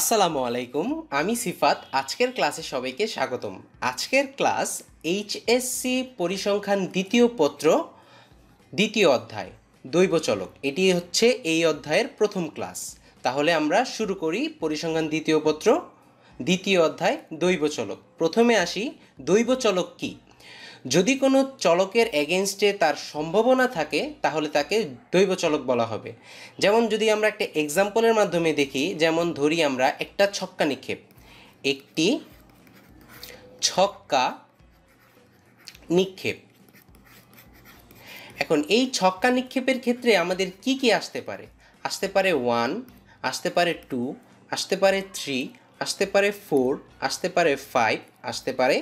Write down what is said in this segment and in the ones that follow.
আসসালামু আলাইকুম আমি সিফাত আজকের ক্লাসে সবাইকে স্বাগতম আজকের ক্লাস এইচএসসি পরিসংখ্যান দ্বিতীয় পত্র দ্বিতীয় অধ্যায় দৈবচলক এটি হচ্ছে এই অধ্যায়ের প্রথম ক্লাস তাহলে আমরা শুরু করি পরিসংখ্যান দ্বিতীয় পত্র দ্বিতীয় অধ্যায় দৈবচলক প্রথমে আসি দৈবচলক কী যদি কোনো চলকের এগেনস্টে তার সম্ভাবনা থাকে তাহলে তাকে দৈব চলক বলা হবে যেমন যদি আমরা একটা এক্সাম্পলের মাধ্যমে দেখি যেমন ধরি আমরা একটা ছক্কা নিক্ষেপ একটি ছক্কা নিক্ষেপ এখন এই ছক্কা নিক্ষেপের ক্ষেত্রে আমাদের কি কি আসতে পারে আসতে পারে ওয়ান আসতে পারে টু আসতে পারে থ্রি আসতে পারে ফোর আসতে পারে ফাইভ আসতে পারে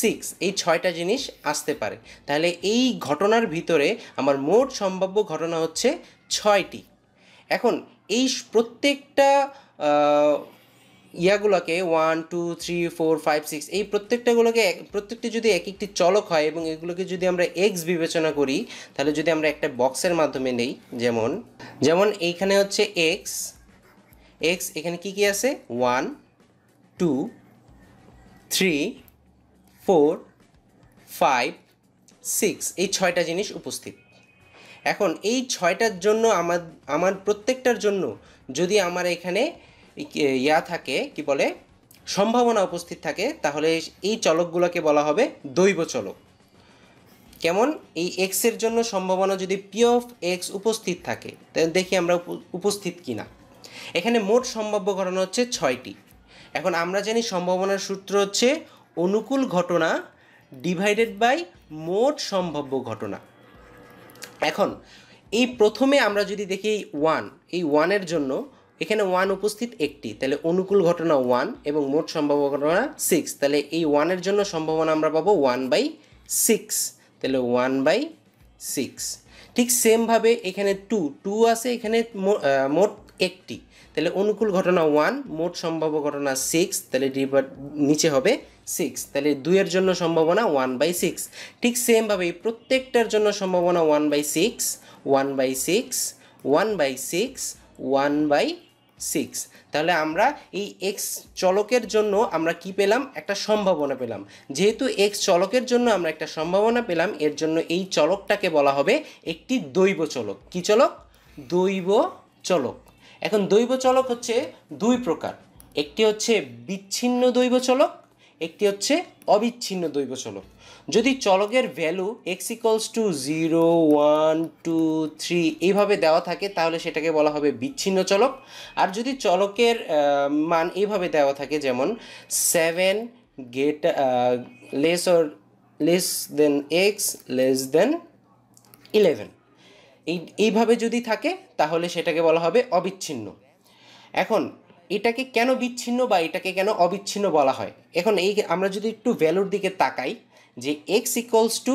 সিক্স এই ছয়টা জিনিস আসতে পারে তাহলে এই ঘটনার ভিতরে আমার মোট সম্ভাব্য ঘটনা হচ্ছে ছয়টি এখন এই প্রত্যেকটা ইয়াগুলোকে one two three four five six এই প্রত্যেকটাগুলোকে প্রত্যেকটি যদি এক একটি চলক হয় এবং এগুলোকে যদি আমরা এক্স বিবেচনা করি তাহলে যদি আমরা একটা বক্সের মাধ্যমে নেই যেমন যেমন এইখানে হচ্ছে এক্স এক্স এখানে কি কি আছে one two three four five six এই ছয়টা জিনিস উপস্থিত এখন এই ছয়টার জন্য আমার আমার প্রত্যেকটার জন্য যদি আমার এখানে ইয়া থাকে কি বলে সম্ভাবনা উপস্থিত থাকে তাহলে এই চলকগুলোকে বলা হবে দৈব চলক কেমন এই এক্সের জন্য সম্ভাবনা যদি পি অফ এক্স উপস্থিত থাকে তাহলে দেখি আমরা উপস্থিত কি না এখানে মোট সম্ভাব্য ঘটনা হচ্ছে ছয়টি এখন আমরা জানি সম্ভাবনার সূত্র হচ্ছে অনুকূল ঘটনা ডিভাইডেড বাই মোট সম্ভাব্য ঘটনা এখন এই প্রথমে আমরা যদি দেখি এই ওয়ান এই ওয়ানের জন্য এখানে ওয়ান উপস্থিত একটি তাহলে অনুকূল ঘটনা ওয়ান এবং মোট সম্ভাব্য ঘটনা সিক্স তাহলে এই ওয়ানের জন্য সম্ভাবনা আমরা পাবো ওয়ান বাই সিক্স তাহলে ওয়ান বাই সিক্স ঠিক সেমভাবে এখানে টু টু আছে এখানে মোট একটি তাহলে অনুকূল ঘটনা ওয়ান মোট সম্ভাব্য ঘটনা সিক্স তাহলে নিচে হবে সিক্স তাহলে দুইয়ের জন্য সম্ভাবনা ওয়ান বাই সিক্স ঠিক সেমভাবে প্রত্যেকটার জন্য সম্ভাবনা one by six one by six one by six one by six তাহলে আমরা এই এক্স চলকের জন্য আমরা কি পেলাম একটা সম্ভাবনা পেলাম যেহেতু এক্স চলকের জন্য আমরা একটা সম্ভাবনা পেলাম এর জন্য এই চলকটাকে বলা হবে একটি দৈব চলক কি চলক দৈব চলক এখন দৈব চলক হচ্ছে দুই প্রকার একটি হচ্ছে বিচ্ছিন্ন দৈব চলক একটি হচ্ছে অবিচ্ছিন্ন দৈব চলক যদি চলকের value x equals to zero one two three এইভাবে দেওয়া থাকে তাহলে সেটাকে বলা হবে বিচ্ছিন্ন চলক আর যদি চলকের মান এইভাবে দেওয়া থাকে যেমন seven greater less or less than x less than eleven এই এইভাবে যদি থাকে তাহলে সেটাকে বলা হবে অবিচ্ছিন্ন এখন এটাকে কেন বিচ্ছিন্ন বা এটাকে কেন অবিচ্ছিন্ন বলা হয় এখন এই আমরা যদি একটু ভ্যালুর দিকে তাকাই যে x equals to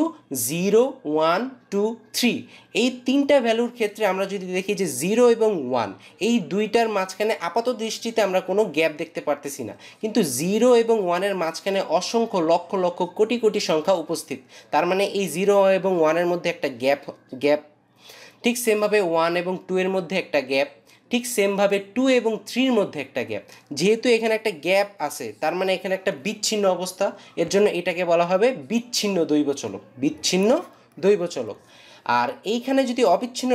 zero one two three এই তিনটা ভ্যালুর ক্ষেত্রে আমরা যদি দেখি যে জিরো এবং ওয়ান এই দুইটার মাঝখানে আপাত দৃষ্টিতে আমরা কোনো গ্যাপ দেখতে পারতেছি না কিন্তু জিরো এবং ওয়ানের মাঝখানে অসংখ্য লক্ষ লক্ষ কোটি কোটি সংখ্যা উপস্থিত তার মানে এই জিরো এবং ওয়ানের মধ্যে একটা গ্যাপ গ্যাপ ঠিক সেমভাবে ওয়ান এবং টু এর মধ্যে একটা গ্যাপ ঠিক সেমভাবে টু এবং থ্রির মধ্যে একটা গ্যাপ যেহেতু এখানে একটা গ্যাপ আছে তার মানে এখানে একটা বিচ্ছিন্ন অবস্থা এর জন্য এটাকে বলা হবে বিচ্ছিন্ন দৈব চলক বিচ্ছিন্ন দৈব চলক আর এইখানে যদি অবিচ্ছিন্ন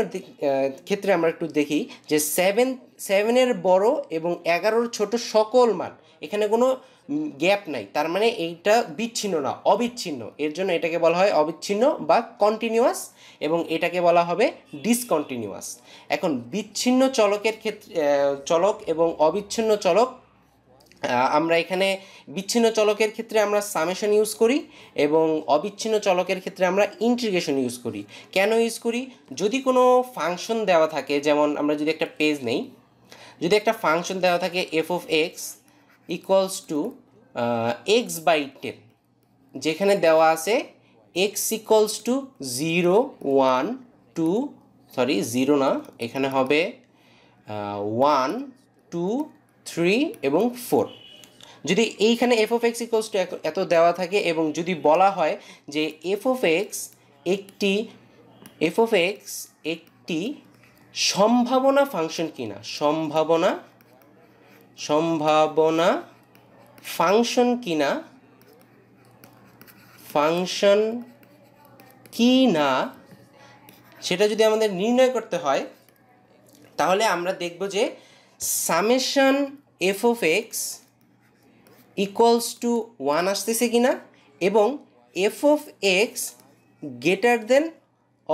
ক্ষেত্রে আমরা একটু দেখি যে সেভেন সেভেনের বড় এবং এগারোর ছোট সকল মান এখানে কোনো গ্যাপ নাই তার মানে এইটা বিচ্ছিন্ন না অবিচ্ছিন্ন এর জন্য এটাকে বলা হয় অবিচ্ছিন্ন বা কন্টিনিউয়াস এবং এটাকে বলা হবে ডিসকন্টিনিউয়াস এখন বিচ্ছিন্ন চলকের ক্ষেত্রে চলক এবং অবিচ্ছিন্ন চলক আমরা এখানে বিচ্ছিন্ন চলকের ক্ষেত্রে আমরা সামেশন ইউজ করি এবং অবিচ্ছিন্ন চলকের ক্ষেত্রে আমরা ইন্টিগ্রেশন ইউজ করি কেন ইউজ করি যদি কোনো ফাংশন দেওয়া থাকে যেমন আমরা যদি একটা পেজ নেই যদি একটা ফাংশন দেওয়া থাকে f of x equals to x by ten যেখানে দেওয়া আছে x equals to zero one two sorry জিরো না এখানে হবে ওয়ান টু থ্রি এবং ফোর যদি এইখানে f of x equals to এত দেওয়া থাকে এবং যদি বলা হয় যে এফ অফ এক্স একটি এফ অফ এক্স একটি সম্ভাবনা ফাংশন কি না সম্ভাবনা সম্ভাবনা ফাংশন কি না ফাংশন কি না সেটা যদি আমাদের নির্ণয় করতে হয় তাহলে আমরা দেখব যে summation f of x equals to one আসতেছে কি না এবং f of x greater than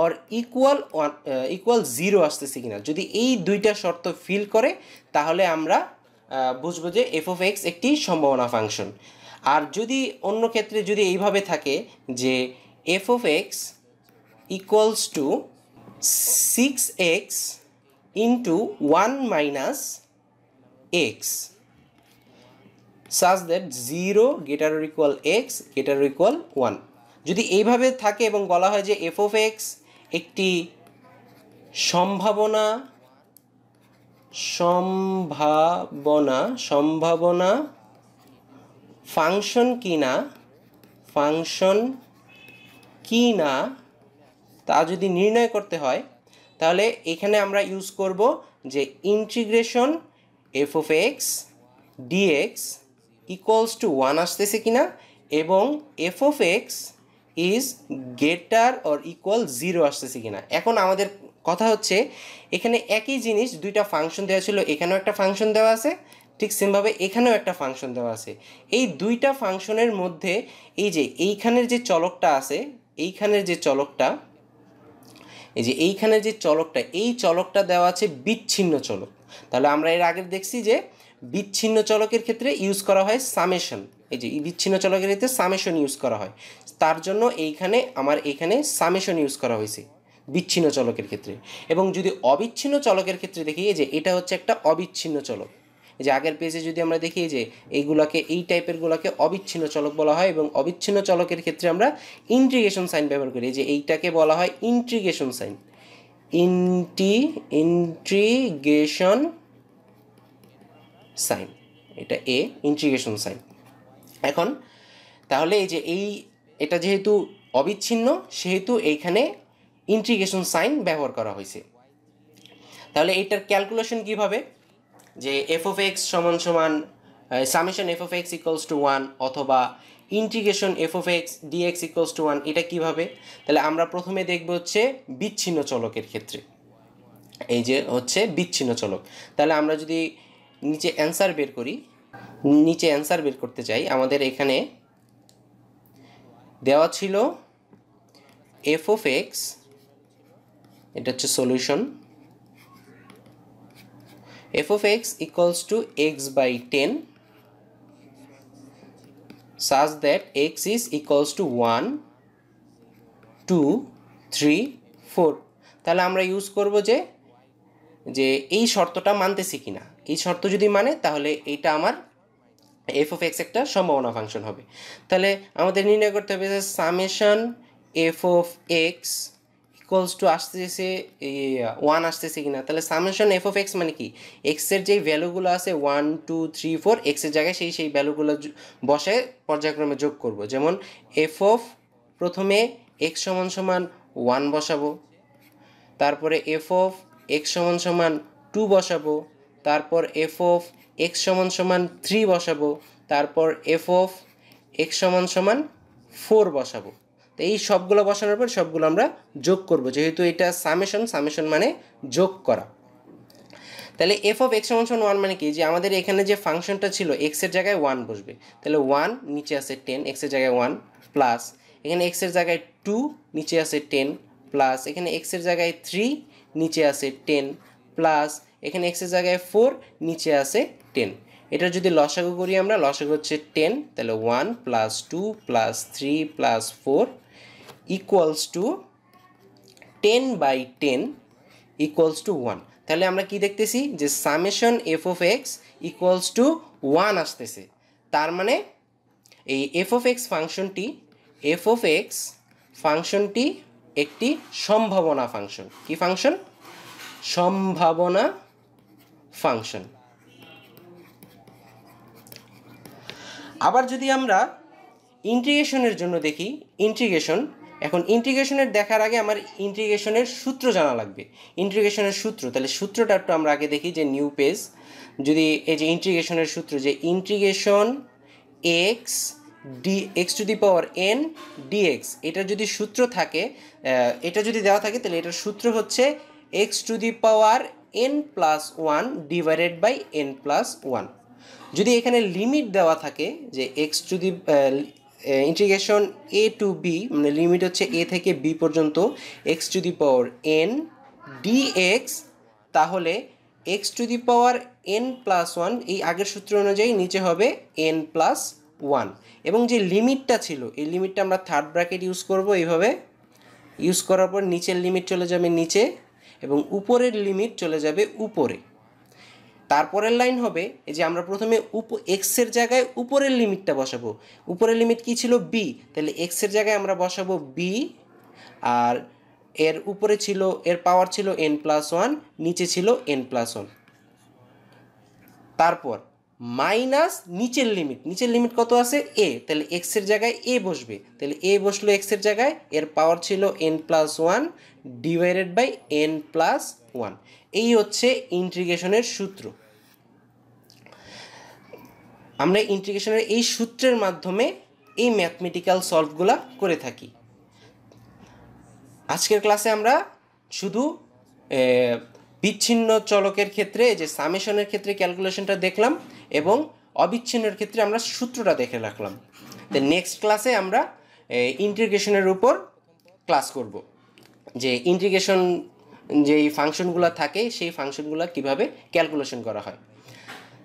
or equal one equal zero আসতেছে কিনা যদি এই দুইটা শর্ত ফিল করে তাহলে আমরা বুঝবো যে এফ অফ এক্স একটি সম্ভাবনা ফাংশন আর যদি অন্য ক্ষেত্রে যদি এইভাবে থাকে যে f of x equals to six x into one minus x such that zero greater equal x greater equal one যদি এইভাবে থাকে এবং বলা হয় যে এফ অফ এক্স একটি সম্ভাবনা সম্ভাবনা সম্ভাবনা ফাংশন কিনা ফাংশন কি না তা যদি নির্ণয় করতে হয় তাহলে এখানে আমরা ইউজ করব যে integration f of x dx equals to one আসতেছে কিনা এবং f of x is greater or equal zero আসতেছে কিনা এখন আমাদের কথা হচ্ছে এখানে একই জিনিস দুইটা ফাংশন দেওয়া ছিল এখানেও একটা ফাংশন দেওয়া আছে ঠিক সেমভাবে এখানেও একটা ফাংশন দেওয়া আছে এই দুইটা ফাংশনের মধ্যে এই যে এইখানের যে চলকটা আছে এইখানের যে চলকটা এই যে এইখানের যে চলকটা এই চলকটা দেওয়া আছে বিচ্ছিন্ন চলক তাহলে আমরা এর আগে দেখছি যে বিচ্ছিন্ন চলকের ক্ষেত্রে ইউজ করা হয় সামেশন এই যে বিচ্ছিন্ন চলকেরিতে সামেশন ইউজ করা হয় তার জন্য এইখানে আমার এইখানে সামেশন ইউজ করা হয়েছে বিচ্ছিন্ন চলকের ক্ষেত্রে এবং যদি অবিচ্ছিন্ন চলকের ক্ষেত্রে দেখি এই যে এটা হচ্ছে একটা অবিচ্ছিন্ন চলক যে আগের পেজে যদি আমরা দেখি যে এইগুলাকে এই টাইপেরগুলোকে অবিচ্ছিন্ন চলক বলা হয় এবং অবিচ্ছিন্ন চলকের ক্ষেত্রে আমরা ইন্ট্রিগেশন সাইন ব্যবহার করি যে এইটাকে বলা হয় ইন্ট্রিগেশন সাইন ইন্টি ইন্ট্রিগেশন সাইন এটা এ ইন্ট্রিগেশন সাইন এখন তাহলে এই যে এই এটা যেহেতু অবিচ্ছিন্ন সেহেতু এইখানে ইন্ট্রিগেশন সাইন ব্যবহার করা হয়েছে তাহলে এটার ক্যালকুলেশন কীভাবে যে এফ অফ এক্স সমান সমান summation f of x equals to one অথবা integration f of x dx equals to one এটা কীভাবে তাহলে আমরা প্রথমে দেখব হচ্ছে বিচ্ছিন্ন চলকের ক্ষেত্রে এই যে হচ্ছে বিচ্ছিন্ন চলক তাহলে আমরা যদি নিচে অ্যান্সার বের করি নিচে অ্যান্সার বের করতে চাই আমাদের এখানে দেওয়া ছিল এফ অফ এক্স এটা হচ্ছে solution f of x equals to x by ten such that x is equals to one two three four তাহলে আমরা ইউজ করব যে যে এই শর্তটা মানতেছি কিনা এই শর্ত যদি মানে তাহলে এটা আমার এফ অফ এক্স একটা সম্ভাবনা ফাংশন হবে তাহলে আমাদের নির্ণয় করতে হবে যে summation f of x equals to আসতেছে ওয়ান আসতেছে কিনা তাহলে সামেশন এফ অফ এক্স মানে কি এক্সের যেই ভ্যালুগুলো আছে ওয়ান টু থ্রি ফোর এক্সের জায়গায় সেই সেই ভ্যালুগুলো বসে পর্যায়ক্রমে যোগ করব যেমন এফ অফ প্রথমে এক্স সমান সমান ওয়ান বসাবো তারপরে এফ অফ এক্স সমান সমান টু বসাবো তারপর এফ অফ এক্স সমান সমান থ্রি বসাবো তারপর এফ অফ এক্স সমান সমান ফোর বসাবো তো এই সবগুলো বসানোর পর সবগুলো আমরা যোগ করব যেহেতু এটা সামেশন সামেশন মানে যোগ করা তাহলে এফ অফ এক্স সমান সমান ওয়ান মানে কি যে আমাদের এখানে যে ফাংশনটা ছিল এক্সের জায়গায় ওয়ান বসবে তাহলে ওয়ান নিচে আছে টেন এক্সের জায়গায় ওয়ান প্লাস এখানে এক্সের জায়গায় টু নিচে আছে টেন প্লাস এখানে এক্সের জায়গায় থ্রি নিচে আছে টেন প্লাস এখানে এক্সের জায়গায় ফোর নিচে আছে টেন এটা যদি লসাগু করি আমরা লসাগু হচ্ছে টেন তাহলে one plus two plus three plus four equals to ten by ten equals to one তাহলে আমরা কি দেখতেছি যে summation f of x equals to one আসতেছে তার মানে এই এফ অফ এক্স ফাংশনটি এফ অফ এক্স ফাংশনটি একটি সম্ভাবনা ফাংশন কি ফাংশন সম্ভাবনা ফাংশন আবার যদি আমরা ইন্টিগ্রেশনের জন্য দেখি ইন্টিগ্রেশন এখন ইন্টিগ্রেশনের দেখার আগে আমার ইন্টিগ্রেশনের সূত্র জানা লাগবে ইন্টিগ্রেশনের সূত্র তাহলে সূত্রটা একটু আমরা আগে দেখি যে নিউ পেজ যদি এই যে ইন্টিগ্রেশনের সূত্র যে integration x d x to the power n dx এটা যদি সূত্র থাকে এটা যদি দেওয়া থাকে তাহলে এটার সূত্র হচ্ছে x to the power n plus one divided by n plus one যদি এখানে লিমিট দেওয়া থাকে যে x to the integration a to b মানে লিমিট হচ্ছে এ থেকে বি পর্যন্ত x to the power n d x তাহলে x to the power n plus one এই আগের সূত্র অনুযায়ী নিচে হবে এন প্লাস ওয়ান এবং যে লিমিটটা ছিল এই লিমিটটা আমরা থার্ড ব্র্যাকেট ইউজ করব এইভাবে ইউজ করার পর নিচের লিমিট চলে যাবে নিচে এবং উপরের লিমিট চলে যাবে উপরে তারপরের লাইন হবে এই যে আমরা প্রথমে উপ এক্সের জায়গায় উপরের লিমিটটা বসাবো উপরের লিমিট কি ছিল বি তাহলে এক্সের জায়গায় আমরা বসাবো বি আর এর উপরে ছিল এর পাওয়ার ছিল এন প্লাস ওয়ান নিচে ছিল এন প্লাস ওয়ান তারপর মাইনাস নিচের লিমিট নিচের লিমিট কত আছে এ তাহলে এক্সের জায়গায় এ বসবে তাহলে এ বসলো এক্সের জায়গায় এর পাওয়ার ছিল n plus one divided by n plus one এই হচ্ছে ইন্ট্রিগেশনের সূত্র আমরা ইন্ট্রিগেশনের এই সূত্রের মাধ্যমে এই ম্যাথমেটিক্যাল সলভগুলা করে থাকি আজকের ক্লাসে আমরা শুধু বিচ্ছিন্ন চলকের ক্ষেত্রে যে সামেশনের ক্ষেত্রে ক্যালকুলেশনটা দেখলাম এবং অবিচ্ছিন্নের ক্ষেত্রে আমরা সূত্রটা দেখে রাখলাম দেন নেক্সট ক্লাসে আমরা ইন্টিগ্রেশনের উপর ক্লাস করব যে ইন্টিগ্রেশন যেই ফাংশনগুলো থাকে সেই ফাংশনগুলো কিভাবে ক্যালকুলেশন করা হয়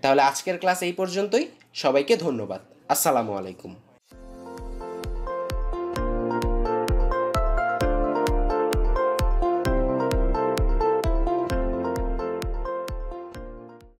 তাহলে আজকের ক্লাস এই পর্যন্তই সবাইকে ধন্যবাদ আসসালামু আলাইকুম